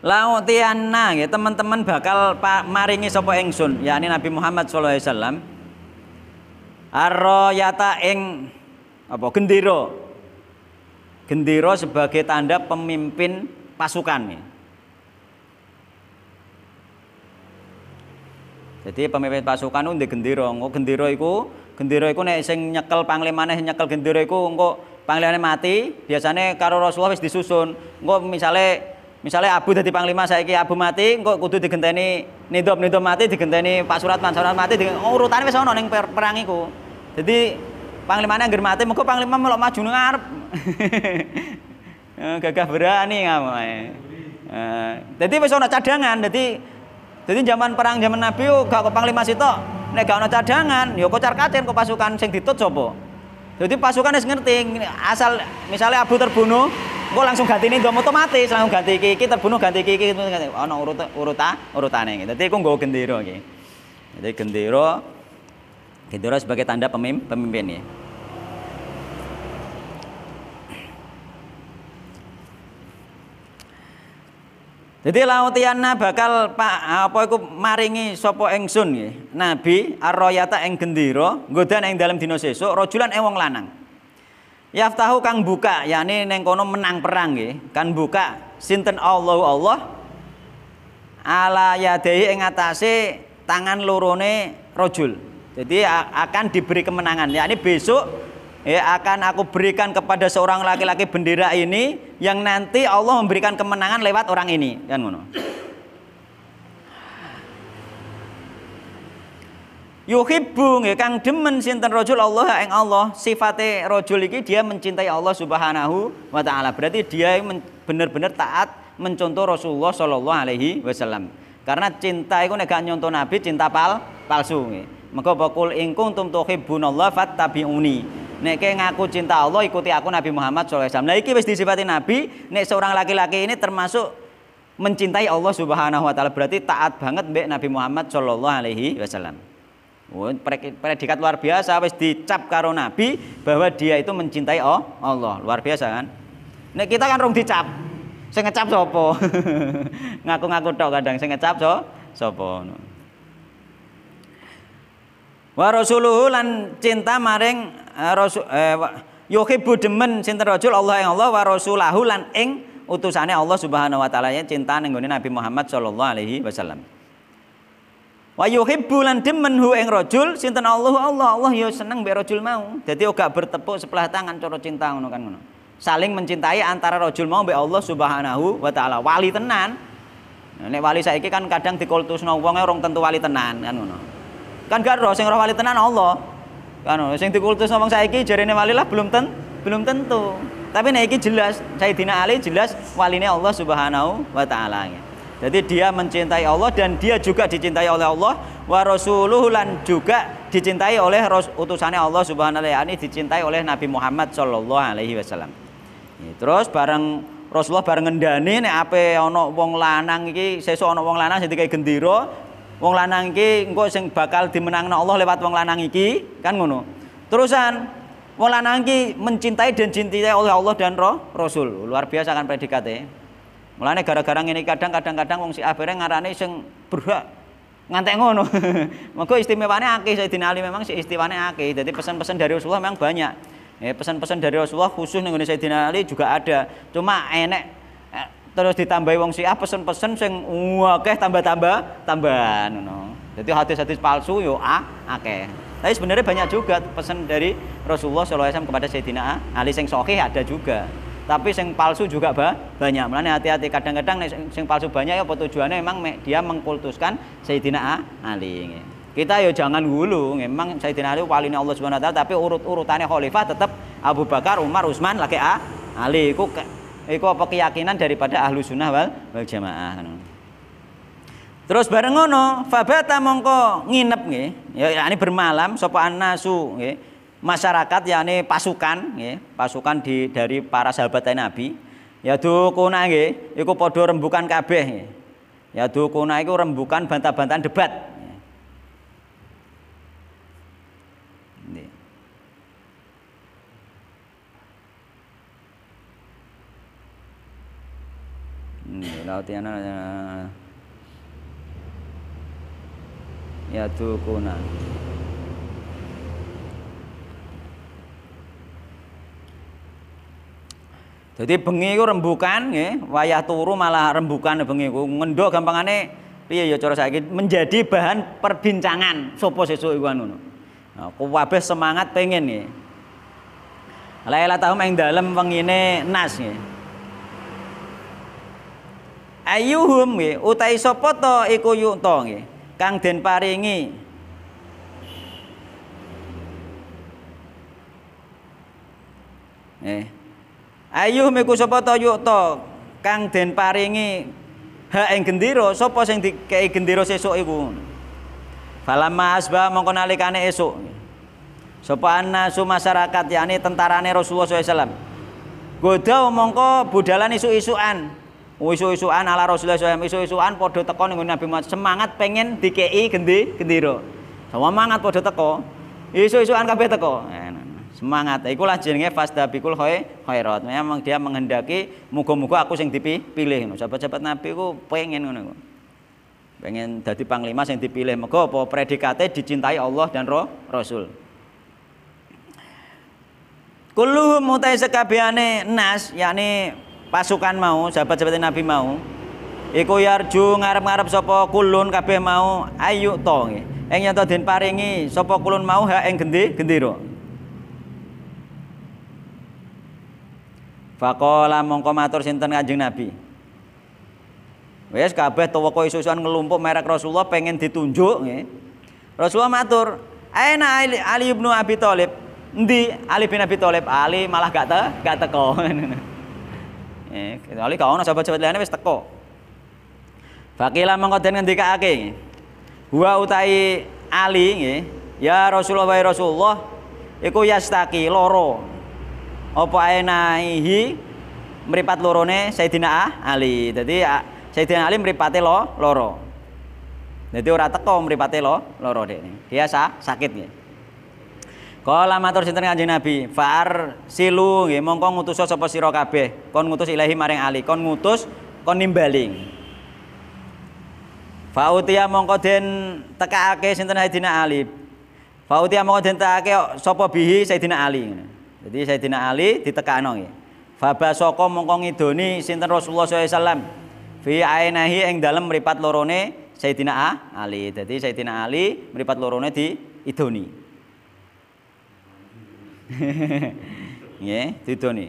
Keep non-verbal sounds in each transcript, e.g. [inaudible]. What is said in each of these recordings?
Lautianna ya teman-teman bakal maringi sapa ingsun yakni Nabi Muhammad sallallahu alaihi wasallam arroyata ing apa Gendiro, gendiro sebagai tanda pemimpin pasukan ya. Jadi pemimpin pasukan itu gendiro. engko gendera iku gendera iku nek sing nyekel panglimane nyekel gendera iku engko panglimane mati, biasanya karo Rasulullah wis disusun. Engko misalnya Misalnya Abu dadi panglima saya ki Abu mati, engkau kudu digenteni Nidom Nidom mati digenteni Pak pak Surat mati digenteni oh, urutane wis ana ning per perang Jadi panglimane anggere mati, mengko panglima melok maju nengar, [laughs] eh, Gagah berani ngamae. Uh, jadi eh, wis ana cadangan, jadi jadi zaman perang zaman Nabi yo gak kok panglima situ nek gak ana cadangan yo kocar kacir kok pasukan sing ditut sapa? Jadi pasukan harus ngerti asal misalnya Abu terbunuh, gue langsung ganti ini dom otomatis langsung ganti kiki terbunuh ganti kiki, iki ganti. Oh no urut uruta urutane. Gitu. Jadi gue gue gendero gitu. Jadi gendero gendero sebagai tanda pemimpin, pemimpin ya. Jadi lautiana bakal pak apa iku maringi sapa ingsun nggih. Nabi arroyata ing gendira nggodan ing dalem dina sesuk rajulan ing wong lanang. Yaftahu kang buka yakni ning kono menang perang nggih. Kan buka sinten allah Allah ala yadai ing atase tangan lorone rojul Jadi akan diberi kemenangan. ya ini besok ya akan aku berikan kepada seorang laki-laki bendera ini yang nanti Allah memberikan kemenangan lewat orang ini kan ngono yuhibbu nggih ya, kang demen sinten rajul Allah ya, ing Allah sifate rajul iki dia mencintai Allah Subhanahu wa taala berarti dia benar-benar taat mencontoh Rasulullah sallallahu alaihi wasallam karena cinta itu nek gak nyontoh nabi cinta pal palsu nggih ya. mengko bakul ing kuntum tuhibbunallah fattabi'uni Nek kayak ngaku cinta Allah ikuti aku Nabi Muhammad SAW. Nah iki wis disifati Nabi. Nek seorang laki-laki ini termasuk mencintai Allah Subhanahu Wa Taala berarti taat banget mbek Nabi Muhammad Shallallahu Alaihi Wasallam. Oh, predikat luar biasa wis dicap karo Nabi bahwa dia itu mencintai oh, Allah. Luar biasa kan? Nek kita kan rong dicap. Saya ngecap sopo? [laughs] Ngaku-ngaku tok kadang saya ngecap so sopo. Wa rasuluhu lan cinta maring Eh, rasul eh, yuhibbu demen sinten rajul Allah yang Allah wa rasulahu lan ing utusane Allah Subhanahu wa taala ya cinta ning Nabi Muhammad sallallahu alaihi wasallam. Wa yuhibbu lan demen hu ing rajul sinten Allah Allah Allah ya seneng mbek rajul mau. Dadi ora bertepuk sebelah tangan cara cinta ngono kan ngono. Saling mencintai antara rajul mau mbek Allah Subhanahu wa taala. Wali tenan. Nah, nek wali saiki kan kadang dikultusno wong orang tentu wali tenan kan ngono. Kan gak roh sing roh wali tenan Allah. Kan sing dikultus ngomong saiki jarene wali lah belum ten belum tentu. Tapi nek iki jelas Sayyidina Ali jelas walinya Allah Subhanahu wa taala. Jadi dia mencintai Allah dan dia juga dicintai oleh Allah wa rasuluhu lan juga dicintai oleh utusannya Allah Subhanahu wa taala dicintai oleh Nabi Muhammad sallallahu alaihi wasallam. Terus bareng Rasulullah bareng ngendani nek ape ana wong lanang iki sesuk ana wong lanang sing dikai gendera wong lanang iki engko sing bakal dimenangkan Allah lewat wong lanang iki, kan ngono. Terusan wong lanang iki mencintai dan cintai oleh Allah dan roh, Rasul. Luar biasa kan predikatnya. Mulane gara-gara ngene kadang-kadang-kadang wong si abere ngarane sing berhak ngantek ngono. [laughs] Mengko istimewane akeh Sayyidina Ali memang si istimewane akeh. Jadi pesan-pesan dari Rasulullah memang banyak. Ya, pesan-pesan dari Rasulullah khusus nih Sayyidina Ali juga ada. Cuma enek terus ditambahi wong si ah, pesen-pesen sing akeh tambah-tambah tambahan ngono. Jadi hati hadis palsu yo ah, akeh. Tapi sebenarnya banyak juga pesan dari Rasulullah SAW kepada Sayyidina Ali sing sokih ada juga. Tapi sing palsu juga bah, banyak. Mulane hati-hati kadang-kadang sing, sing palsu banyak ya tujuannya memang dia mengkultuskan Sayyidina Ali. Kita ya jangan hulu, memang Sayyidina Ali wali Allah Subhanahu wa taala tapi urut-urutannya khalifah tetap Abu Bakar, Umar, Utsman laki A, ah, Ali ku iku apa keyakinan daripada ahlu sunnah wal, wal jamaah Terus bareng ngono, fabata mongko nginep nih. ya ini bermalam sapa nasu Masyarakat ya ini pasukan pasukan di dari para sahabat Nabi. Ya dukuna nggih, iku podo rembukan kabeh Ya Ya dukuna iku rembukan bantah-bantahan debat. lautiana hmm, ya tukuna Jadi bengi itu rembukan ya. wayah turu malah rembukan ya bengi itu. Ngendhok gampangane Iya ya cara sakit menjadi bahan perbincangan Sopo sesu iwanu. anu. Nah, kabeh semangat pengen Ya. Lailatahum yang dalam pengine nas Ya ayuhum nggih utai sapa to iku yukta nggih kang den paringi eh ayuhum iku sapa to yukta kang den paringi ha ing gendira sapa sing dikeki gendira sesuk iku falamma asba mongko nalikane esuk sapa annasu masyarakat yakni tentarane Rasulullah SAW goda mongko budalan isu-isuan isu-isuan ala Rasulullah SAW isu-isuan podo teko dengan Nabi Muhammad semangat pengen dikei gendi gendiro semangat podo teko isu-isuan kabeh teko eh, nah, nah. semangat lah jenenge fastabikul hoy khairat memang dia menghendaki muga-muga aku sing dipilih ngono sahabat Nabi ku pengen ngono ku pengen dadi panglima sing dipilih mega apa predikate dicintai Allah dan roh, Rasul Kulluhum mutai sekabehane nas yakni pasukan mau sahabat-sahabat Nabi mau iku yarju ya ngarep-ngarep sapa kulun kabeh mau ayu to nggih ing yen den paringi sapa kulun mau ha ing gendi gendira Faqala mongko matur sinten Kanjeng Nabi Wes kabeh isu isuan ngelumpuk merek Rasulullah pengen ditunjuk nggih Rasulullah matur Aina Ali, Ali bin Abi Thalib endi Ali bin Abi Thalib Ali malah gak te gak teko [laughs] Eh, kali kau ono sahabat-sahabat lainnya, wis teko. Fakila dengan tiga ngendikake. Wa utai Ali ya Rasulullah wa Rasulullah iku yastaki loro. Apa aenaihi meripat lorone Sayyidina Ali. Jadi Sayyidina Ali meripati lo loro. Jadi ora teko mripate lo loro deh. Biasa sakit nggih. Kala matur sinten Kanjeng Nabi, fa'ar silu nggih mongko ngutus sapa sira kabeh. Kon ngutus ilahi maring ali, kon ngutus kon nimbaling. Fautia mongko den tekaake sinten Sayyidina Ali. Fautia mongko den tekaake sapa bihi Sayyidina Ali. Jadi Sayyidina Ali ditekakno nggih. Fabasaka mongko ngidoni sinten Rasulullah SAW fi ainahi ing dalem mripat lorone Sayyidina Ali. Jadi Sayyidina Ali mripat lorone di idoni [laughs] Nggih, didoni.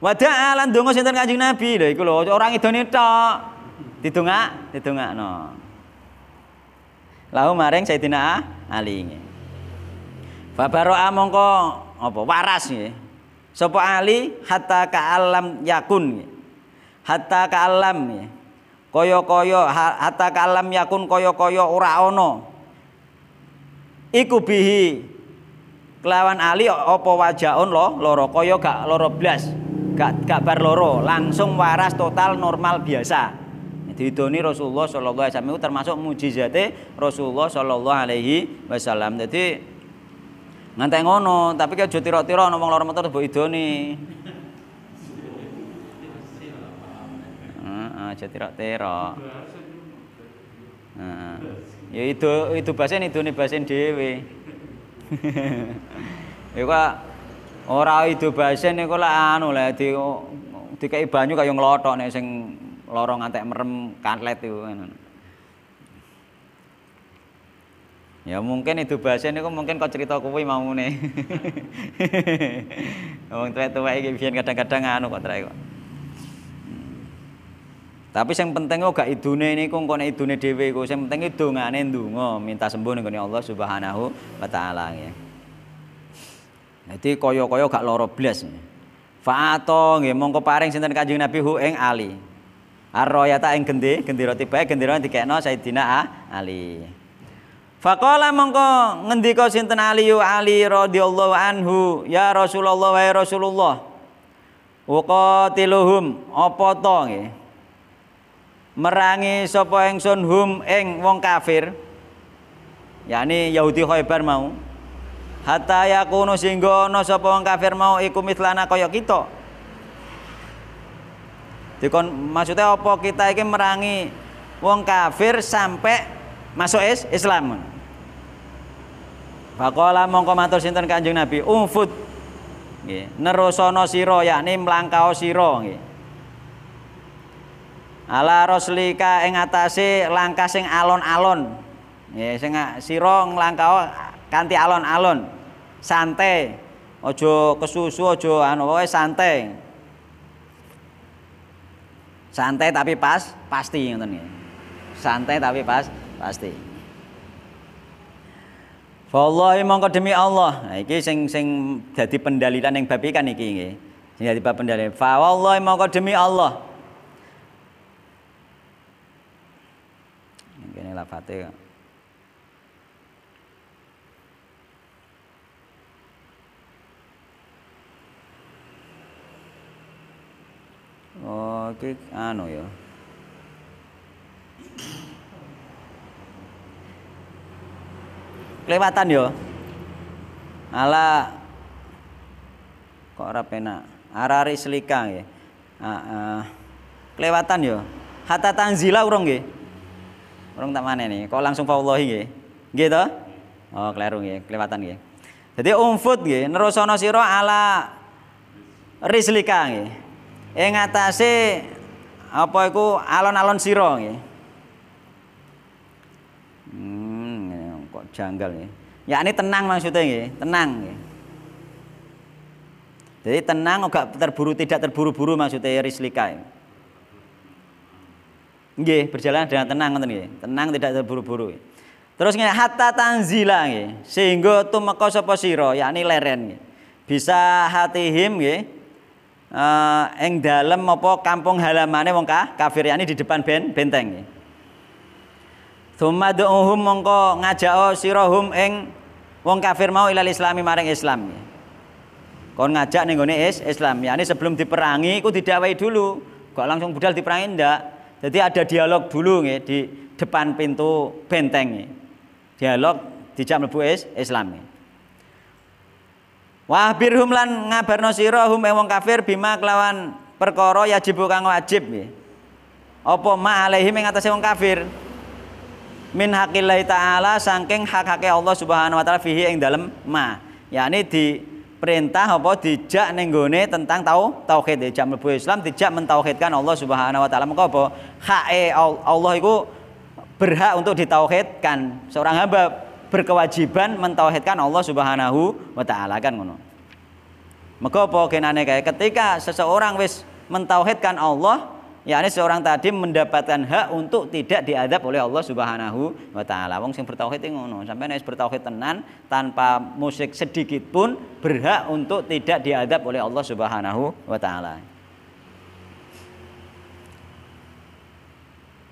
Wada'a lan donga sinten Kanjeng Nabi. Lha iku lho ora ngidoni tok. Didongak, didongakno. Lahu maring Sayyidina Ali. Fabaro'a mongko apa waras nggih. sopo Ali hatta ka'alam yakun. Hatta ka'alam nggih. Kaya-kaya hatta ka'alam yakun kaya-kaya ora ana. Iku bihi kelawan ali opo wajaon lo loro koyo gak loro blas gak gak bar loro langsung waras total normal biasa didoni Rasulullah sallallahu alaihi wasallam termasuk mujizatnya Rasulullah sallallahu alaihi wasallam. Jadi nganteng ngono, tapi ki aja tira ngomong ana motor itu metu idoni. Heeh, aja tira ya, itu itu Ya nih ido basen idone basen [laughs] Iku ora ido base niku lek anu lek di dikai banyu kaya nglothok nek sing lara ngantek merem katlet iku Ya mungkin itu bahasa ini mungkin kau cerita kuwi mau nih. [laughs] Wong tuwek-tuwek iki biyen kadang-kadang anu kok kok. Tapi yang penting kok gak idune ini kok kono idune dewe kok yang penting nggak ndonga minta sembuh nih Allah Subhanahu wa taala ya. Jadi koyo koyo gak loro blas. Ya. Fa'ato nggih mongko paring sinten Kanjeng Nabi hu ing Ali. Arroyata ing gendi, kayak no saya dikekno Sayyidina Ali. Faqala mongko ngendika sinten Ali yu Ali radhiyallahu anhu, ya Rasulullah wa Rasulullah. Uqatiluhum apa to nggih? merangi sapa ingsun hum ing wong kafir yakni Yahudi Khaybar mau hatta yakunu singgo ana sapa wong kafir mau iku mitlana kaya kita dikon maksudnya apa kita iki merangi wong kafir sampai masuk is Islam Pakola mongko matur sinten Kanjeng Nabi umfud nggih nerusana sira yakni mlangkao sira nggih ala roslika ing atase langkah sing alon-alon ya sing sira nglangkao kanthi alon-alon santai ojo kesusu ojo anu wae santai santai tapi pas pasti ngoten santai tapi pas pasti Wallahi mongko demi Allah. Nah, iki sing sing dadi pendalilan yang babi kan iki nggih. Sing dadi pendalilan. Fa wallahi mongko demi Allah. lafate Oh, iki anu ya. Kelewatan ya. Ala kok ora penak. Arari selika nggih. Heeh. Ah, ah. Kelewatan ya. Hata tanzila urung nggih. Urung tak mana nih, Kok langsung faulohi gitu? Gitu? Oh, keliru gitu, kelewatan gitu. Jadi umfud gitu, nerusono siro ala rislika gitu. Yang atasnya apa itu alon-alon siro nggih. Hmm, kok janggal ya? Ya ini tenang maksudnya gitu, tenang nggih. Jadi tenang, enggak terburu, tidak terburu-buru maksudnya rislika. Nge. Nggih, berjalan dengan tenang ngoten nggih. Tenang tidak terburu-buru. Terus nggih hatta tanzila nggih, sehingga tumeka sapa sira, yakni leren nggih. Bisa hatihim nggih. Eh ing dalem apa kampung halamane wong kafir yakni di depan ben, benteng nggih. Tsumma mongko ngajak sirahum ing wong kafir mau ilal islami maring Islam. Kon ngajak ning gone is Islam, yakni sebelum diperangi iku didakwahi dulu, kok langsung budal diperangi ndak. Jadi ada dialog dulu nih di depan pintu benteng nih, Dialog lebu mlebu Islam Wah birhum lan ngabarno sira hum wong kafir bima kelawan perkoro ya kang wajib nih. Apa ma alaihim ing atase kafir? Min haqillahi ta'ala sangking hak haknya Allah Subhanahu wa taala fihi yang dalam ma. yakni di perintah apa dijak ning tentang tau tauhid dijak mlebu Islam dijak mentauhidkan Allah Subhanahu wa taala mengko apa hae Allah itu berhak untuk ditauhidkan seorang hamba berkewajiban mentauhidkan Allah Subhanahu wa taala kan ngono mengko apa kenane kayak ketika seseorang wis mentauhidkan Allah yakni seorang tadi mendapatkan hak untuk tidak diadab oleh Allah Subhanahu wa taala. Wong sing bertauhid ngono, sampai wis bertauhid tenan tanpa musik sedikit pun berhak untuk tidak diadab oleh Allah Subhanahu wa taala.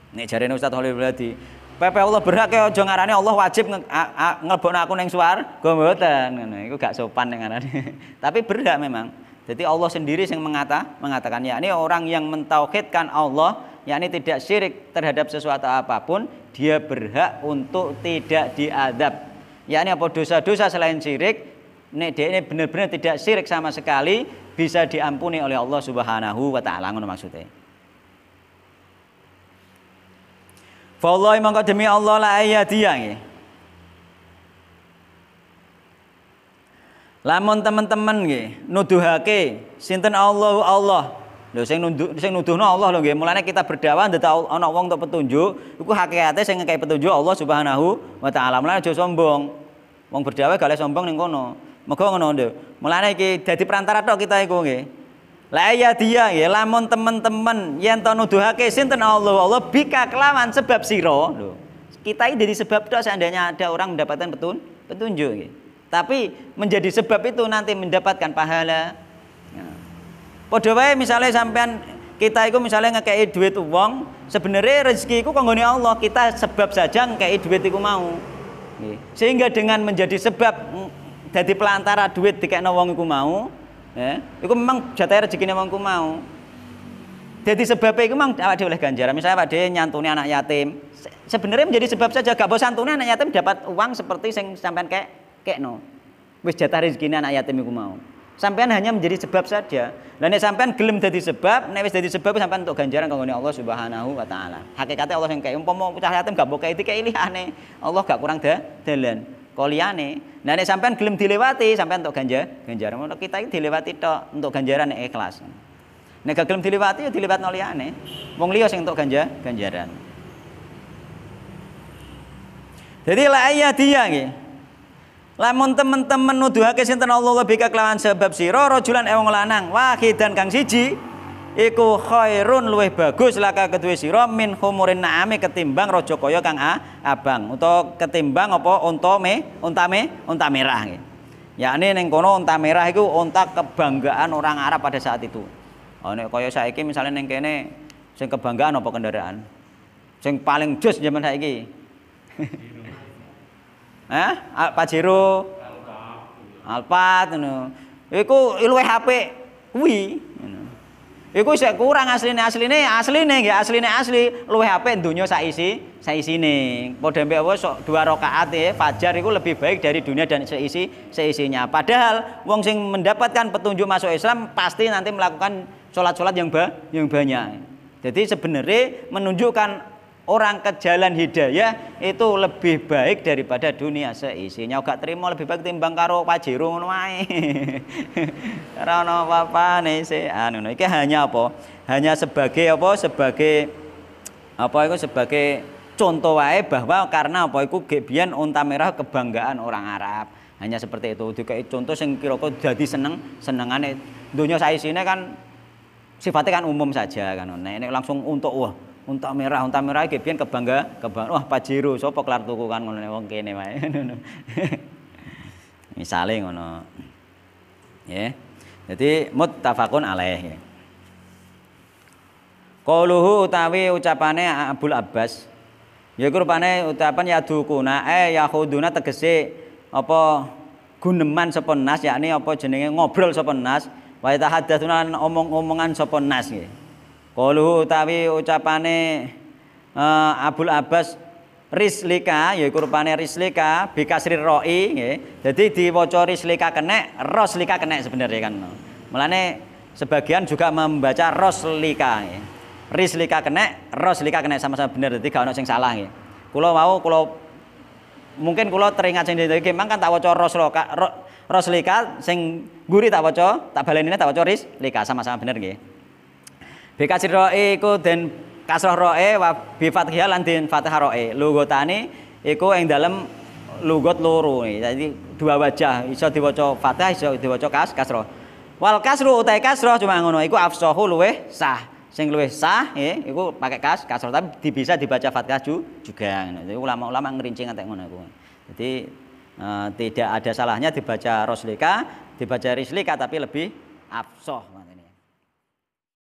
Nek jarene Ustaz Khalil Beladi, Pepe Allah berhak ya aja ngarane Allah wajib ngelebokno aku ning swarga mboten. Ngono iku gak sopan dengan ngarane. [laughs] Tapi berhak memang. Jadi Allah sendiri yang mengata, mengatakan ini orang yang mentauhidkan Allah yakni tidak syirik terhadap sesuatu apapun dia berhak untuk tidak diadab. Yakni apa dosa-dosa selain syirik nek dia ini benar-benar tidak syirik sama sekali bisa diampuni oleh Allah Subhanahu wa taala ngono maksudnya. Fa Allah demi Allah la ayadiya Lamun teman-teman nggih nuduhake sinten Allah Allah. Lho sing nuduh sing nuduhno Allah lho nggih. Mulane kita berdakwah ndak ana wong untuk petunjuk, iku hakikate sing ngekei petunjuk Allah Subhanahu wa taala. Mulane aja sombong. Wong berdakwah gak sombong ning kono. Mega ngono lho. Mulane iki dadi perantara tok kita iku nggih. La ya dia ya lamun teman-teman yen to nuduhake sinten Allah Allah bika kelawan sebab sira lho. Kita ini jadi sebab tok seandainya ada orang mendapatkan petun petunjuk nggih. Tapi menjadi sebab itu nanti mendapatkan pahala. Ya. Padha misalnya sampean kita itu misalnya ngekei duit uang, sebenarnya rezeki itu kongoni Allah, kita sebab saja ngekei duit itu mau. Sehingga dengan menjadi sebab jadi mm, pelantara duit dikekno wong itu mau, ya, itu memang jatah rezekinya wong iku mau. Jadi sebabnya itu memang awak oleh ganjaran. Misalnya Pak dia nyantuni anak yatim. Sebenarnya menjadi sebab saja gak bosan santune anak yatim dapat uang seperti sing sampean kayak Kayak no. Wis jatah rezekine anak yatim iku mau. Sampean hanya menjadi sebab saja. Lah nek sampean gelem jadi sebab, nek wis dadi sebab sampean untuk ganjaran kanggone Allah Subhanahu wa taala. Hakikate Allah sing kaya umpama cah yatim gak mbok kaya iki Allah gak kurang deh, dalan. Koliane. Nah nek sampean gelem dilewati, sampai untuk ganja ganjaran. Kalau kita ini dilewati tok untuk ganjaran nek ikhlas. Nek gak gelem dilewati ya dilewat noliane. Wong liya sing untuk ganja ganjaran. Jadi lah ayat dia gitu. Lamun teman-teman nuduhake sinten Allah lebih kelawan sebab sira rajulan ewong lanang wahidan kang siji iku khairun luwih bagus laka kedue sira min humurin naame ketimbang raja kaya kang a, abang utawa ketimbang apa unta me untame unta merah nggih yakni ning kono unta merah iku unta kebanggaan orang Arab pada saat itu oh nek kaya saiki misalnya ning kene sing kebanggaan apa kendaraan sing paling jos zaman saiki [laughs] Hah? pak Pajero. Alphard ngono. Iku luwih HP kuwi. Iku sik kurang asline asline asline nggih asline asli luwih HP donya sak isine. Padha mbek apa sok dua rakaat ya fajar iku lebih baik dari dunia dan seisi seisinya. Padahal wong sing mendapatkan petunjuk masuk Islam pasti nanti melakukan sholat-sholat yang ba yang banyak. Jadi sebenarnya menunjukkan orang ke jalan hidayah itu lebih baik daripada dunia seisinya gak terima lebih baik timbang karo pajero ngono wae [laughs] ora ono apa-apane sih anu iki hanya apa hanya sebagai apa sebagai apa itu sebagai contoh wae bahwa karena apa iku gebian unta merah kebanggaan orang Arab hanya seperti itu Juga contoh sing kira-kira jadi seneng senengane dunia saisine kan sifatnya kan umum saja kan Nah ini langsung untuk wah unta merah, unta merah iki kebangga, kebang. Wah, Pajero sapa kelar tuku kan ngono wong kene wae. [laughs] Misale ngono. Ya. Jadi muttafaqun alaih. Qauluhu utawi ucapane Abdul Abbas ya iku rupane ucapan ya dukuna eh khuduna tegese apa guneman sapa nas yakni apa jenenge ngobrol sapa nas wa tahaddatsuna omong-omongan sapa nas nggih. Kalu utawi ucapane uh, Abul Abbas rislika yaitu rupane rislika bikasri roi nggih. Dadi diwaca rislika kenek, roslika kenek sebenarnya kan. Melane sebagian juga membaca roslika nggih. Rislika kenek, roslika kenek sama-sama benar. dadi gak ono sing salah nggih. Kula wau kula mungkin kula teringat sing dadi kemang kan tak waca Rosloka, ro, roslika sing guri tak waca, tak balenine tak waca rislika sama-sama bener nggih. Bekas roe iku den kasroh roe wa bi fathiyah lan den fathah roe. Lugotane iku ing dalem lugot loro. Jadi dua wajah iso diwaca fathah iso diwaca kas kasroh. Wal kasru utai kasroh cuma ngono iku afsahu luweh sah. Sing luweh sah ya iku pakai kas kasroh tapi bisa dibaca fathah juga. Jadi ulama-ulama ngerincing ngantek ngono iku. Jadi uh, tidak ada salahnya dibaca roslika, dibaca rislika tapi lebih afsoh.